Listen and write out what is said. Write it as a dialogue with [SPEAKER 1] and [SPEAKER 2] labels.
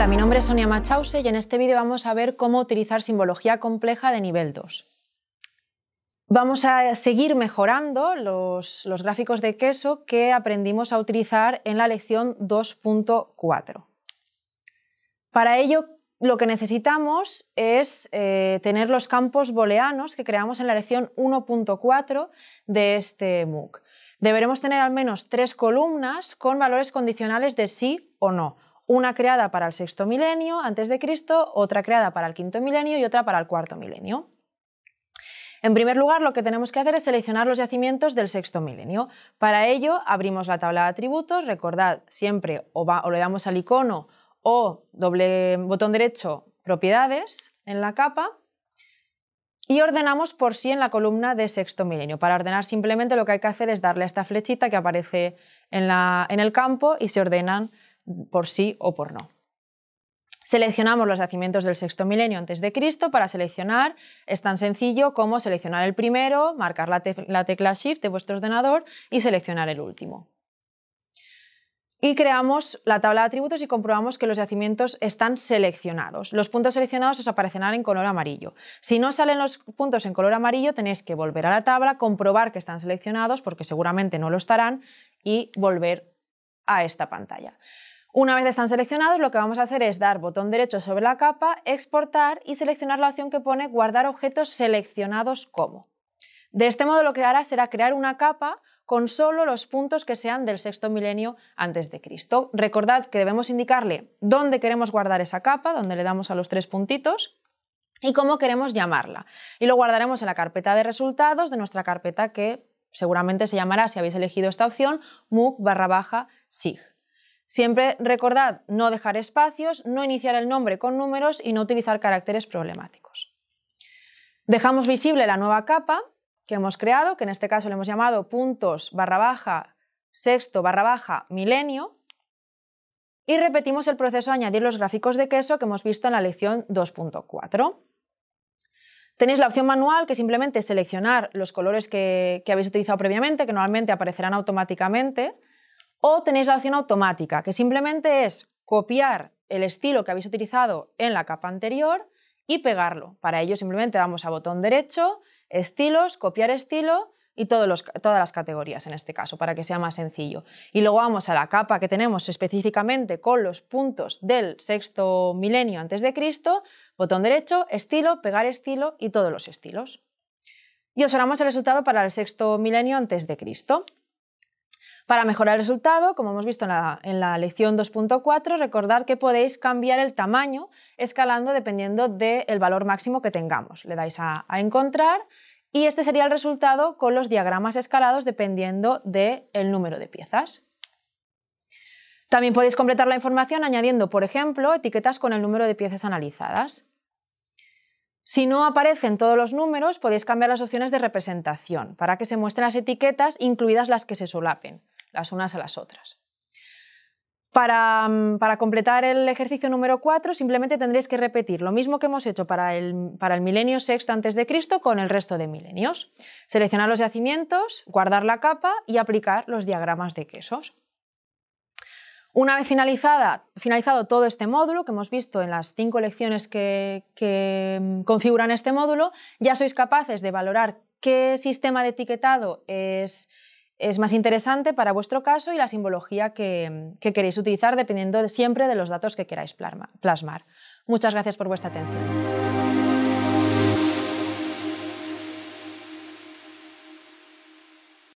[SPEAKER 1] Hola, mi nombre es Sonia Machause y en este vídeo vamos a ver cómo utilizar simbología compleja de nivel 2. Vamos a seguir mejorando los, gráficos de queso que aprendimos a utilizar en la lección 2.4. Para ello, lo que necesitamos es eh, tener los campos booleanos que creamos en la lección 1.4 de este MOOC. Deberemos tener al menos tres columnas con valores condicionales de sí o no, una creada para el sexto milenio antes de Cristo, otra creada para el quinto milenio y otra para el cuarto milenio. En primer lugar, lo que tenemos que hacer es seleccionar los yacimientos del sexto milenio. Para ello, abrimos la tabla de atributos. Recordad, siempre o, le damos al icono o doble botón derecho, propiedades en la capa y ordenamos por sí en la columna de sexto milenio. Para ordenar simplemente lo que hay que hacer es darle a esta flechita que aparece en el campo y se ordenan por sí o por no. Seleccionamos los yacimientos del sexto milenio antes de Cristo. Para seleccionar es tan sencillo como seleccionar el primero, marcar la, la tecla Shift de vuestro ordenador y seleccionar el último. Y creamos la tabla de atributos y comprobamos que los yacimientos están seleccionados. Los puntos seleccionados os aparecerán en color amarillo. Si no salen los puntos en color amarillo, tenéis que volver a la tabla, comprobar que están seleccionados, porque seguramente no lo estarán, y volver a esta pantalla. Una vez están seleccionados, lo que vamos a hacer es dar botón derecho sobre la capa, exportar y seleccionar la opción que pone guardar objetos seleccionados como. De este modo lo que hará será crear una capa con solo los puntos que sean del sexto milenio antes de Cristo. Recordad que debemos indicarle dónde queremos guardar esa capa, donde le damos a los tres puntitos, y cómo queremos llamarla. Y lo guardaremos en la carpeta de resultados de nuestra carpeta que seguramente se llamará, si habéis elegido esta opción, MOOC barra baja SIG. Siempre recordad no dejar espacios, no iniciar el nombre con números y no utilizar caracteres problemáticos. Dejamos visible la nueva capa que hemos creado, que en este caso le hemos llamado puntos barra baja sexto barra baja milenio y repetimos el proceso de añadir los gráficos de queso que hemos visto en la lección 2.4. Tenéis la opción manual que simplemente es seleccionar los colores que, que habéis utilizado previamente, que normalmente aparecerán automáticamente, o tenéis la opción automática, que simplemente es copiar el estilo que habéis utilizado en la capa anterior y pegarlo. Para ello simplemente vamos a botón derecho, estilos, copiar estilo y todas las categorías en este caso, para que sea más sencillo. Y luego vamos a la capa que tenemos específicamente con los puntos del sexto milenio antes de Cristo, botón derecho, estilo, pegar estilo y todos los estilos. Y os haremos el resultado para el sexto milenio antes de Cristo. Para mejorar el resultado, como hemos visto en la, lección 2.4, recordad que podéis cambiar el tamaño escalando dependiendo del valor máximo que tengamos. Le dais a, encontrar y este sería el resultado con los diagramas escalados dependiendo del número de piezas. También podéis completar la información añadiendo, por ejemplo, etiquetas con el número de piezas analizadas. Si no aparecen todos los números, podéis cambiar las opciones de representación para que se muestren las etiquetas, incluidas las que se solapen, las unas a las otras. Para, mm, completar el ejercicio número 4, simplemente tendréis que repetir lo mismo que hemos hecho para el, para el milenio sexto antes de Cristo con el resto de milenios. Seleccionar los yacimientos, guardar la capa y aplicar los diagramas de quesos. Una vez finalizado todo este módulo, que hemos visto en las cinco lecciones que, mm, configuran este módulo, ya sois capaces de valorar qué sistema de etiquetado es, más interesante para vuestro caso y la simbología que, mm, queréis utilizar dependiendo siempre de los datos que queráis plasmar. Muchas gracias por vuestra atención.